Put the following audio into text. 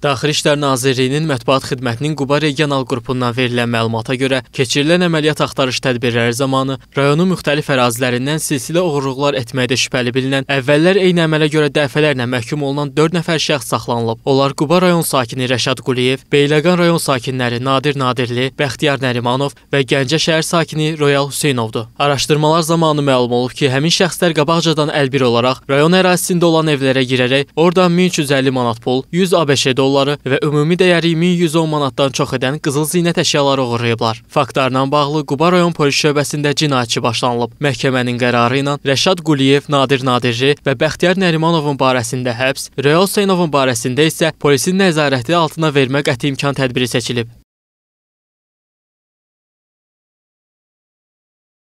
Daxili İşlər Nazirliyinin mətbuat xidmətinin Quba regional qrupundan verilən məlumata görə, keçirilən əməliyyat axtarış tədbirləri zamanı rayonun müxtəlif ərazilərindən silsilə oğurluqlar etməkdə şübhəli bilinən, əvvəllər eyni əmələ görə dəfələrlə məhkum olunan 4 nəfər şəxs saxlanılıb. Onlar Quba rayon sakini Rəşad Quliyev, Beyləqan rayon sakinləri Nadir Nadirli, Bəxtiyar Nərimanov və Gəncə şəhər sakini Royal Hüseynovdur. Araşdırmalar zamanı məlum olub ki, həmin şəxslər qabaqcadan əlbir olaraq rayon ərazisində olan evlərə girərək orada 1350 manat pul, 100 ABŞ dolları dolları və ümumi dəyəri 1110 manatdan çox edən qızıl zinət əşyaları oğurlayıblar. Faktlarla bağlı Quba rayon polis şöbəsində cinayətçi başlanılıb. Məhkəmənin qərarı ilə Rəşad Quliyev, Nadir Nadirli və Bəxtiyar Nərimanovun barəsində həbs, Real Hüseynovun barəsində isə polisin nəzarəti altına vermə qəti imkan tədbiri seçilib.